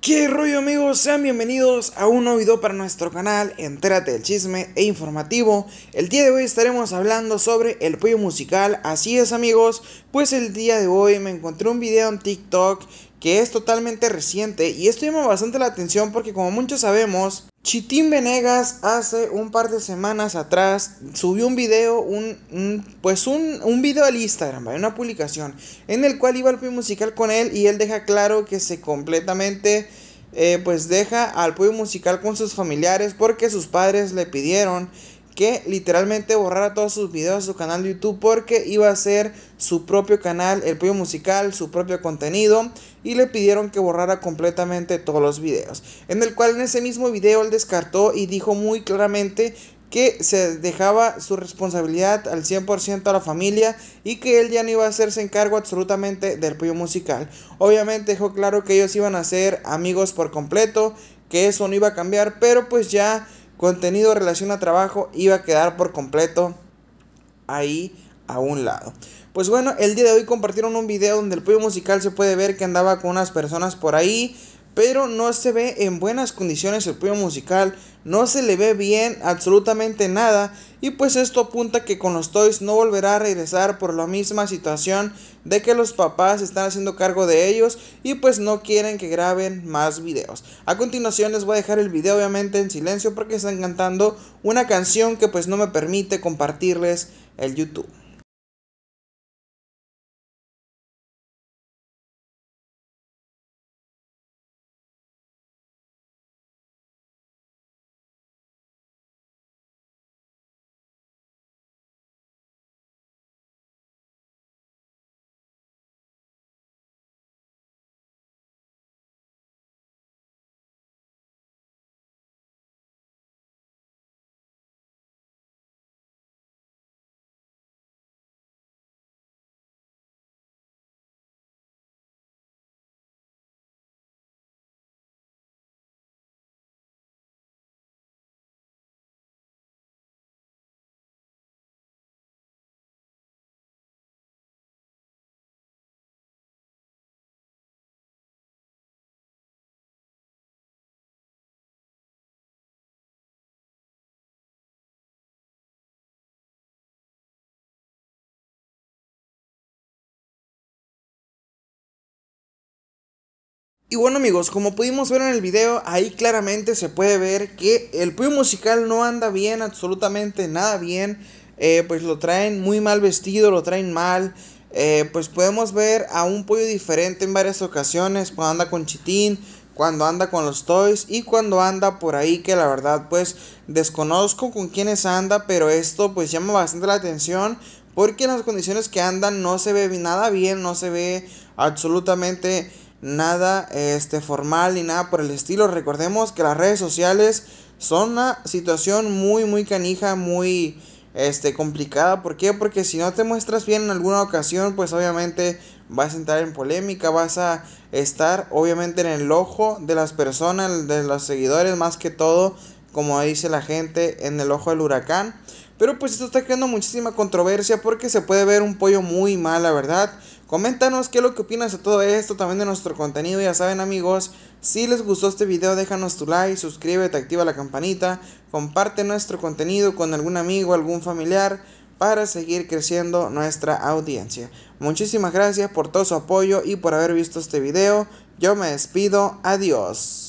¿Qué rollo amigos? Sean bienvenidos a un nuevo video para nuestro canal Entérate del chisme e informativo El día de hoy estaremos hablando sobre el pollo musical Así es amigos, pues el día de hoy me encontré un video en TikTok que es totalmente reciente y esto llama bastante la atención porque como muchos sabemos, Chitín Venegas hace un par de semanas atrás subió un video, un, pues un, video al Instagram, una publicación en el cual iba al Puyo Musical con él y él deja claro que se completamente eh, pues deja al pueblo Musical con sus familiares porque sus padres le pidieron que literalmente borrara todos sus videos de su canal de YouTube porque iba a ser su propio canal, el pollo musical, su propio contenido y le pidieron que borrara completamente todos los videos. En el cual en ese mismo video él descartó y dijo muy claramente que se dejaba su responsabilidad al 100% a la familia y que él ya no iba a hacerse encargo absolutamente del pollo musical. Obviamente dejó claro que ellos iban a ser amigos por completo, que eso no iba a cambiar, pero pues ya contenido relación a trabajo iba a quedar por completo ahí a un lado. Pues bueno, el día de hoy compartieron un video donde el pollo musical se puede ver que andaba con unas personas por ahí pero no se ve en buenas condiciones el primo musical, no se le ve bien absolutamente nada y pues esto apunta que con los Toys no volverá a regresar por la misma situación de que los papás están haciendo cargo de ellos y pues no quieren que graben más videos. A continuación les voy a dejar el video obviamente en silencio porque están cantando una canción que pues no me permite compartirles el YouTube. Y bueno amigos, como pudimos ver en el video, ahí claramente se puede ver que el pollo Musical no anda bien, absolutamente nada bien. Eh, pues lo traen muy mal vestido, lo traen mal. Eh, pues podemos ver a un pollo diferente en varias ocasiones, cuando anda con Chitín, cuando anda con los Toys y cuando anda por ahí que la verdad pues desconozco con quiénes anda, pero esto pues llama bastante la atención porque en las condiciones que andan no se ve nada bien, no se ve absolutamente nada este, formal ni nada por el estilo. Recordemos que las redes sociales son una situación muy, muy canija, muy este, complicada. ¿Por qué? Porque si no te muestras bien en alguna ocasión, pues obviamente vas a entrar en polémica, vas a estar obviamente en el ojo de las personas, de los seguidores, más que todo, como dice la gente, en el ojo del huracán. Pero pues esto está creando muchísima controversia porque se puede ver un pollo muy mal, la verdad. Coméntanos qué es lo que opinas de todo esto, también de nuestro contenido. Ya saben amigos, si les gustó este video déjanos tu like, suscríbete, activa la campanita, comparte nuestro contenido con algún amigo, algún familiar para seguir creciendo nuestra audiencia. Muchísimas gracias por todo su apoyo y por haber visto este video. Yo me despido, adiós.